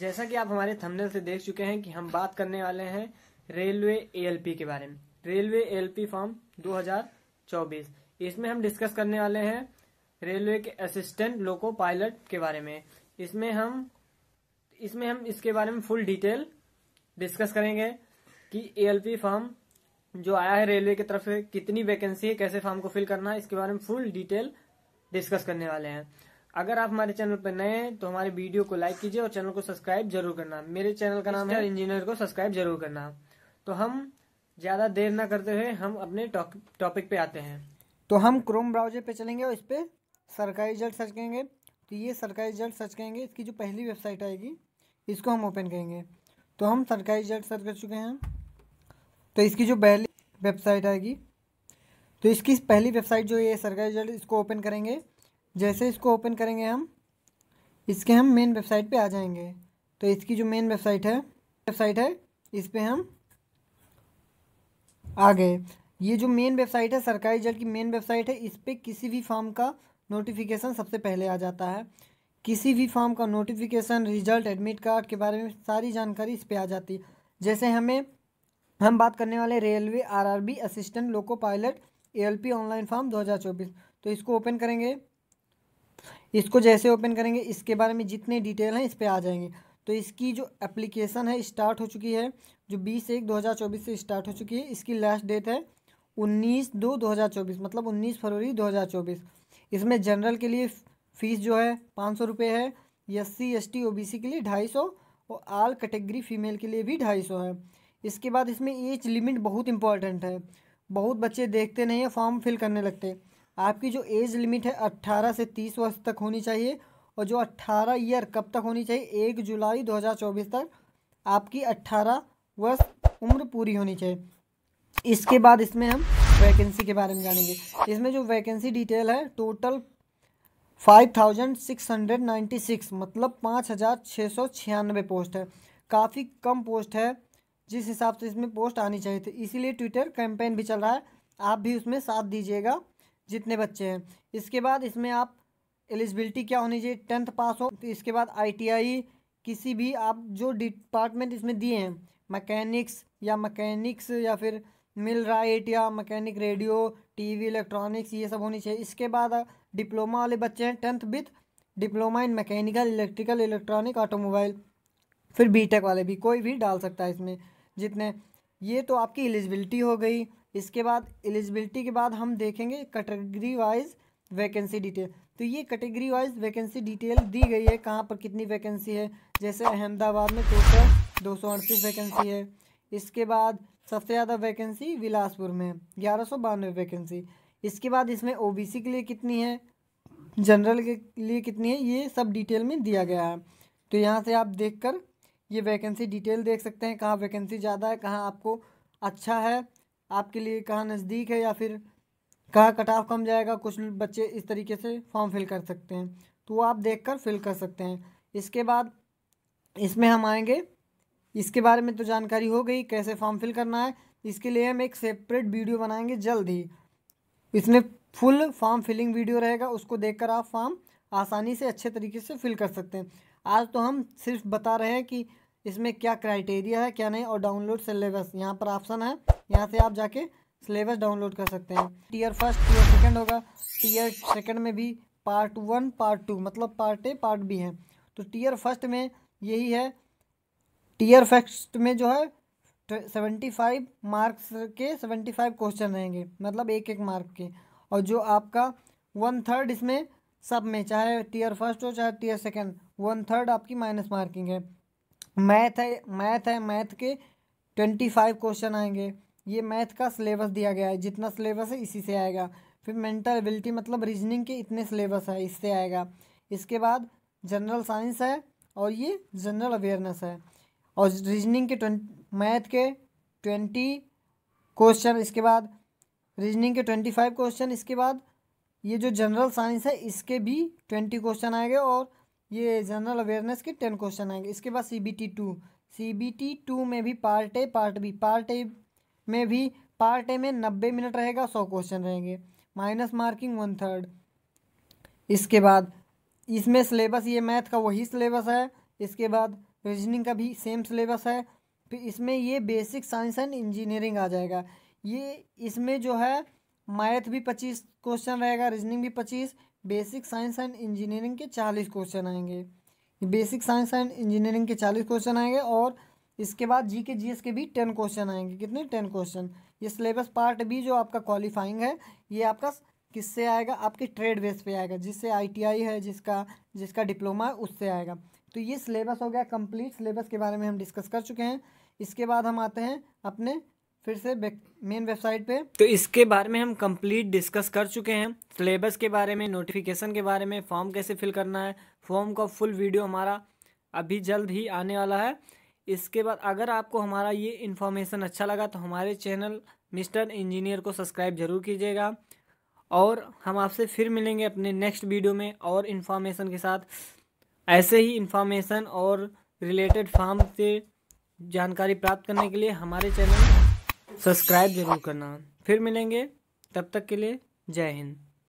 जैसा कि आप हमारे थंबनेल से देख चुके हैं कि हम बात करने वाले हैं रेलवे एएलपी के बारे में रेलवे एएलपी फॉर्म 2024 इसमें हम डिस्कस करने वाले हैं रेलवे के असिस्टेंट लोको पायलट के बारे में इसमें हम इसमें हम इसके बारे में फुल डिटेल डिस्कस करेंगे कि एएलपी फॉर्म जो आया है रेलवे की तरफ से कितनी वैकेंसी है कैसे फॉर्म को फिल करना है इसके बारे में फुल डिटेल डिस्कस करने वाले हैं अगर आप हमारे चैनल पर नए हैं तो हमारे वीडियो को लाइक कीजिए और चैनल को सब्सक्राइब जरूर करना मेरे चैनल का नाम है इंजीनियर को सब्सक्राइब जरूर करना तो हम ज़्यादा देर ना करते हुए हम अपने टॉपिक पे आते हैं तो हम क्रोम ब्राउजर पे चलेंगे और इस पर सरकारी रिजल्ट सर्च करेंगे तो ये सरकारी रिजल्ट सर्च करेंगे इसकी जो पहली वेबसाइट आएगी इसको हम ओपन करेंगे तो हम सरकारी रिजल्ट सर्च कर चुके हैं तो इसकी जो पहली वेबसाइट आएगी तो इसकी पहली वेबसाइट जो ये सरकारी रिजल्ट इसको ओपन करेंगे जैसे इसको ओपन करेंगे हम इसके हम मेन वेबसाइट पे आ जाएंगे तो इसकी जो मेन वेबसाइट है वेबसाइट है इस पर हम आ गए ये जो मेन वेबसाइट है सरकारी जल की मेन वेबसाइट है इस पर किसी भी फॉर्म का नोटिफिकेशन सबसे पहले आ जाता है किसी भी फॉर्म का नोटिफिकेशन रिजल्ट एडमिट कार्ड के बारे में सारी जानकारी इस पर आ जाती है जैसे हमें हम बात करने वाले railway RRB assistant loco pilot LP online form 2024 तो इसको ओपन करेंगे इसको जैसे ओपन करेंगे इसके बारे में जितने डिटेल हैं इस पर आ जाएंगे तो इसकी जो एप्लीकेशन है स्टार्ट हो चुकी है जो बीस एक दो हज़ार चौबीस से स्टार्ट हो चुकी है इसकी लास्ट डेट है उन्नीस दो दो हज़ार चौबीस मतलब उन्नीस फरवरी दो हज़ार चौबीस इसमें जनरल के लिए फ़ीस जो है पाँच सौ रुपये है S C S T O B C के लिए ढाई सौ और आल कैटेगरी फीमेल के लिए भी ढाई सौ है इसके बाद इसमें एज लिमिट बहुत इंपॉर्टेंट है बहुत बच्चे देखते नहीं है फॉर्म फिल करने लगते आपकी जो एज लिमिट है अट्ठारह से तीस वर्ष तक होनी चाहिए और जो अट्ठारह ईयर कब तक होनी चाहिए एक जुलाई 2024 तक आपकी अट्ठारह वर्ष उम्र पूरी होनी चाहिए इसके बाद इसमें हम वैकेंसी के बारे में जानेंगे इसमें जो वैकेंसी डिटेल है total five thousand six hundred ninety six मतलब पाँच हज़ार छः सौ छियानवे पोस्ट है काफ़ी कम पोस्ट है जिस हिसाब से इसमें पोस्ट आनी चाहिए थी इसीलिए ट्विटर कैंपेन भी चल रहा है आप भी उसमें साथ दीजिएगा जितने बच्चे हैं इसके बाद इसमें आप एलिजिबिलिटी क्या होनी चाहिए टेंथ पास हो तो इसके बाद आईटीआई किसी भी आप जो डिपार्टमेंट इसमें दिए हैं मैकेनिक्स या मैकेनिक्स या फिर मिल राइट या मैकेनिक रेडियो टीवी इलेक्ट्रॉनिक्स ये सब होनी चाहिए इसके बाद डिप्लोमा वाले बच्चे हैं tenth with diploma in mechanical electrical electronic automobile फिर बीटेक वाले भी कोई भी डाल सकता है इसमें जितने ये तो आपकी एलिजिबिलिटी हो गई इसके बाद एलिजिबिलिटी के बाद हम देखेंगे कैटेगरी वाइज वैकेंसी डिटेल तो ये कैटेगरी वाइज वैकेंसी डिटेल दी गई है कहाँ पर कितनी वैकेंसी है जैसे अहमदाबाद में टोटल दो सौ अड़तीस वैकेंसी है इसके बाद सबसे ज़्यादा वैकेंसी बिलासपुर में ग्यारह सौ बानवे वैकेंसी इसके बाद इसमें ओबीसी के लिए कितनी है जनरल के लिए कितनी है ये सब डिटेल में दिया गया है तो यहाँ से आप देखकर ये वैकेंसी डिटेल देख सकते हैं कहाँ वैकेंसी ज़्यादा है कहाँ आपको अच्छा है आपके लिए कहाँ नज़दीक है या फिर कहाँ कट ऑफ कम जाएगा कुछ बच्चे इस तरीके से फॉर्म फिल कर सकते हैं तो वो आप देख कर फिल कर सकते हैं इसके बाद इसमें हम आएंगे इसके बारे में तो जानकारी हो गई कैसे फॉर्म फिल करना है इसके लिए हम एक सेपरेट वीडियो बनाएंगे जल्द ही इसमें फुल फॉर्म फिलिंग वीडियो रहेगा उसको देखकर आप फॉर्म आसानी से अच्छे तरीके से फिल कर सकते हैं आज तो हम सिर्फ बता रहे हैं कि इसमें क्या क्राइटेरिया है क्या नहीं और डाउनलोड सिलेबस यहाँ पर ऑप्शन है यहाँ से आप जाके सिलेबस डाउनलोड कर सकते हैं टीयर फर्स्ट टीयर सेकेंड होगा टीयर सेकेंड में भी पार्ट वन पार्ट टू मतलब पार्ट ए पार्ट बी है तो टीयर फर्स्ट में यही है टीयर फर्स्ट में जो है सेवेंटी फाइव मार्क्स के सेवेंटी फाइव क्वेश्चन रहेंगे मतलब एक एक मार्क के और जो आपका वन थर्ड इसमें सब में चाहे टीयर फर्स्ट हो चाहे टीयर सेकेंड वन थर्ड आपकी माइनस मार्किंग है मैथ है मैथ है मैथ के ट्वेंटी फाइव क्वेश्चन आएंगे ये मैथ का सिलेबस दिया गया है जितना सिलेबस है इसी से आएगा फिर मेंटल एबिलिटी मतलब रीजनिंग के इतने सिलेबस है इससे आएगा इसके बाद जनरल साइंस है और ये जनरल अवेयरनेस है और रीजनिंग के ट्वेंटी मैथ के ट्वेंटी क्वेश्चन इसके बाद रीजनिंग के ट्वेंटी फाइव क्वेश्चन इसके बाद ये जो जनरल साइंस है इसके भी ट्वेंटी क्वेश्चन आएंगे और ये जनरल अवेयरनेस के टेन क्वेश्चन आएंगे इसके बाद C B T two C B T two में भी part A part B part A में भी पार्ट ए में नब्बे मिनट रहेगा सौ क्वेश्चन रहेंगे माइनस मार्किंग वन थर्ड इसके बाद इसमें सिलेबस ये मैथ का वही सिलेबस है इसके बाद रीजनिंग का भी सेम सिलेबस है फिर इसमें ये बेसिक साइंस एंड इंजीनियरिंग आ जाएगा ये इसमें जो है मैथ भी पच्चीस क्वेश्चन रहेगा रीजनिंग भी पच्चीस बेसिक साइंस एंड इंजीनियरिंग के चालीस क्वेश्चन आएंगे बेसिक साइंस एंड इंजीनियरिंग के चालीस क्वेश्चन आएंगे और इसके बाद जी के जी एस के भी टेन क्वेश्चन आएंगे कितने टेन क्वेश्चन ये सिलेबस पार्ट बी जो आपका क्वालिफाइंग है ये आपका किससे आएगा आपके ट्रेड बेस पे आएगा जिससे आईटीआई है जिसका जिसका डिप्लोमा है उससे आएगा तो ये सिलेबस हो गया कंप्लीट सिलेबस के बारे में हम डिस्कस कर चुके हैं इसके बाद हम आते हैं अपने फिर से मेन वेबसाइट पे तो इसके बारे में हम कंप्लीट डिस्कस कर चुके हैं सिलेबस के बारे में नोटिफिकेशन के बारे में फॉर्म कैसे फिल करना है फॉर्म का फुल वीडियो हमारा अभी जल्द ही आने वाला है इसके बाद अगर आपको हमारा ये इन्फॉर्मेशन अच्छा लगा तो हमारे चैनल मिस्टर इंजीनियर को सब्सक्राइब जरूर कीजिएगा और हम आपसे फिर मिलेंगे अपने नेक्स्ट वीडियो में और इन्फॉर्मेशन के साथ ऐसे ही इन्फॉर्मेशन और रिलेटेड फॉर्म से जानकारी प्राप्त करने के लिए हमारे चैनल सब्सक्राइब जरूर करना फिर मिलेंगे तब तक के लिए जय हिंद